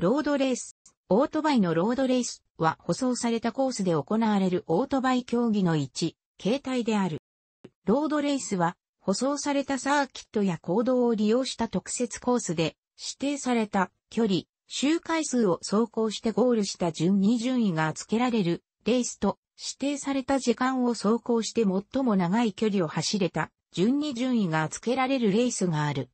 ロードレース。オートバイのロードレースは舗装されたコースで行われるオートバイ競技の一、形態である。ロードレースは舗装されたサーキットや行動を利用した特設コースで指定された距離、周回数を走行してゴールした順に順位が付けられるレースと指定された時間を走行して最も長い距離を走れた順に順位が付けられるレースがある。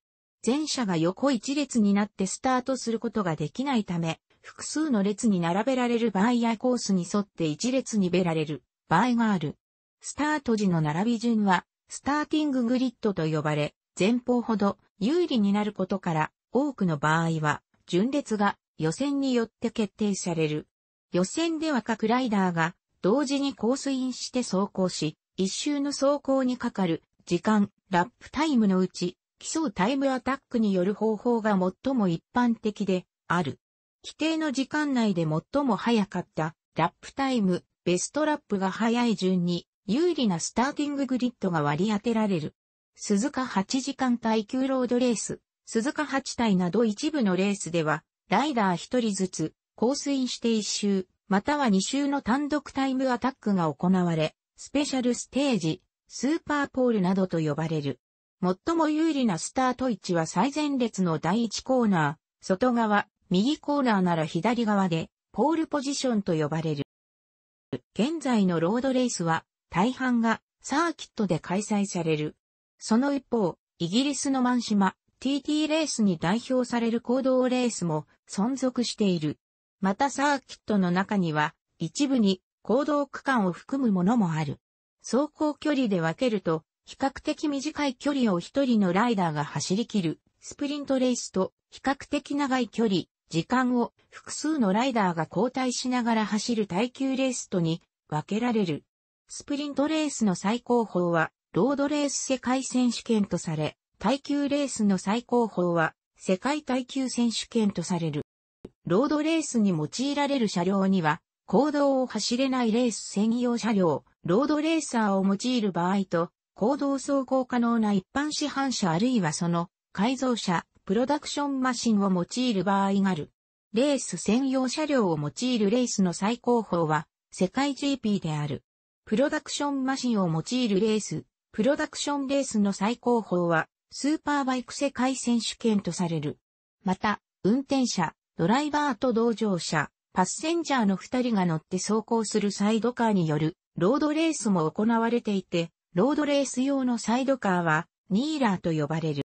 全車が横一列になってスタートすることができないため、複数の列に並べられる場合やコースに沿って一列にべられる場合がある。スタート時の並び順は、スターティンググリッドと呼ばれ、前方ほど有利になることから、多くの場合は、順列が予選によって決定される。予選では各ライダーが同時にコースインして走行し、一周の走行にかかる時間、ラップタイムのうち競うタイムアタックによる方法が最も一般的である。規定の時間内で最も早かったラップタイム、ベストラップが早い順に有利なスターティンググリッドが割り当てられる。鈴鹿8時間耐久ロードレース、鈴鹿8体など一部のレースでは、ライダー1人ずつ、降水して1周、または2周の単独タイムアタックが行われ、スペシャルステージ、スーパーポールなどと呼ばれる。最も有利なスタート位置は最前列の第1コーナー、外側、右コーナーなら左側で、ポールポジションと呼ばれる。現在のロードレースは、大半がサーキットで開催される。その一方、イギリスのマンシマ、TT レースに代表される行動レースも存続している。またサーキットの中には、一部に行動区間を含むものもある。走行距離で分けると、比較的短い距離を一人のライダーが走り切る、スプリントレースと、比較的長い距離、時間を複数のライダーが交代しながら走る耐久レースとに分けられる。スプリントレースの最高峰は、ロードレース世界選手権とされ、耐久レースの最高峰は、世界耐久選手権とされる。ロードレースに用いられる車両には、公道を走れないレース専用車両、ロードレーサーを用いる場合と、行動走行可能な一般市販車あるいはその改造車、プロダクションマシンを用いる場合がある。レース専用車両を用いるレースの最高峰は世界 GP である。プロダクションマシンを用いるレース、プロダクションレースの最高峰はスーパーバイク世界選手権とされる。また、運転者、ドライバーと同乗者、パッセンジャーの二人が乗って走行するサイドカーによるロードレースも行われていて、ロードレース用のサイドカーは、ニーラーと呼ばれる。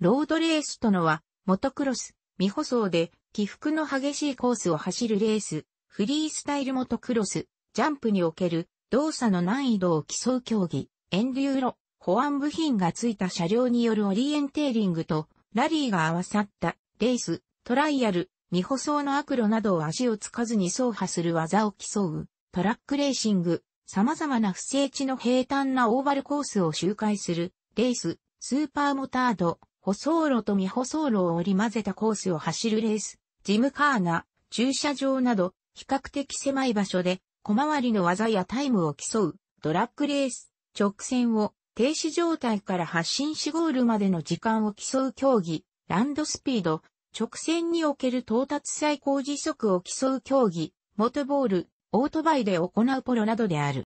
ロードレースとのは、モトクロス、未舗装で、起伏の激しいコースを走るレース、フリースタイルモトクロス、ジャンプにおける動作の難易度を競う競技、エンデューロ、保安部品がついた車両によるオリエンテーリングと、ラリーが合わさったレース、トライアル、未舗装の悪路などを足をつかずに走破する技を競う、トラックレーシング、様々な不整地の平坦なオーバルコースを周回する、レース、スーパーモタード、舗装路と未舗装路を織り混ぜたコースを走るレース、ジムカーナ、駐車場など、比較的狭い場所で、小回りの技やタイムを競う、ドラッグレース、直線を、停止状態から発進しゴールまでの時間を競う競技、ランドスピード、直線における到達最高時速を競う競技、モトボール、オートバイで行うポロなどである。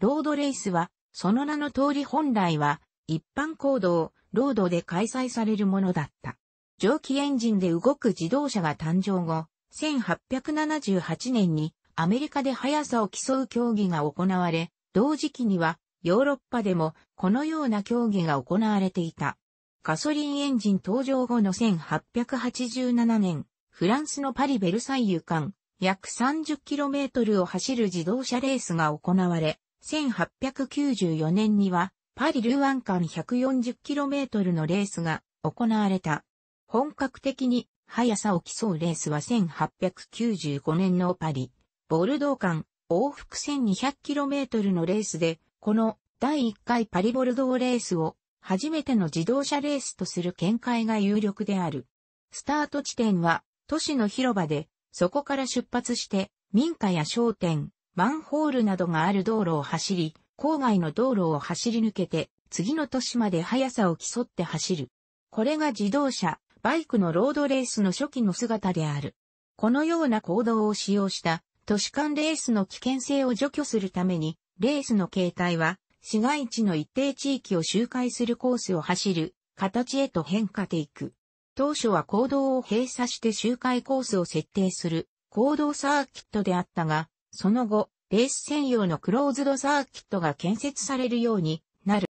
ロードレースは、その名の通り本来は、一般行動、ロードで開催されるものだった。蒸気エンジンで動く自動車が誕生後、1878年にアメリカで速さを競う競技が行われ、同時期にはヨーロッパでもこのような競技が行われていた。ガソリンエンジン登場後の1887年、フランスのパリ・ベルサイユ間、約 30km を走る自動車レースが行われ、1894年にはパリ・ルーアン間 140km のレースが行われた。本格的に速さを競うレースは1895年のパリ、ボルドー間往復 1200km のレースで、この第1回パリボルドーレースを初めての自動車レースとする見解が有力である。スタート地点は都市の広場でそこから出発して、民家や商店、マンホールなどがある道路を走り、郊外の道路を走り抜けて、次の都市まで速さを競って走る。これが自動車、バイクのロードレースの初期の姿である。このような行動を使用した都市間レースの危険性を除去するために、レースの形態は市街地の一定地域を周回するコースを走る形へと変化ていく。当初は行動を閉鎖して周回コースを設定する行動サーキットであったが、その後、レース専用のクローズドサーキットが建設されるようになる。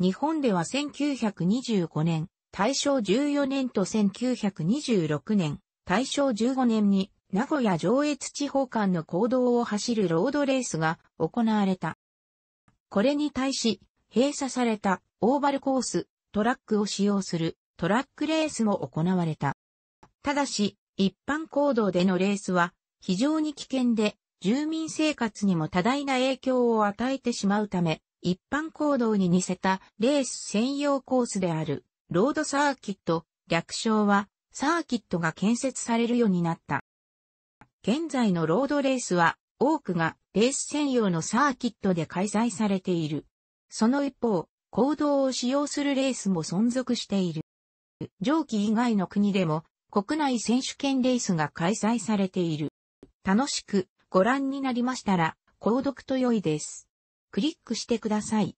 日本では1925年、大正14年と1926年、大正15年に名古屋上越地方間の行動を走るロードレースが行われた。これに対し、閉鎖されたオーバルコース、トラックを使用するトラックレースも行われた。ただし、一般行動でのレースは非常に危険で、住民生活にも多大な影響を与えてしまうため、一般行動に似せたレース専用コースであるロードサーキット、略称はサーキットが建設されるようになった。現在のロードレースは多くがレース専用のサーキットで開催されている。その一方、行動を使用するレースも存続している。上記以外の国でも国内選手権レースが開催されている。楽しくご覧になりましたら、購読と良いです。クリックしてください。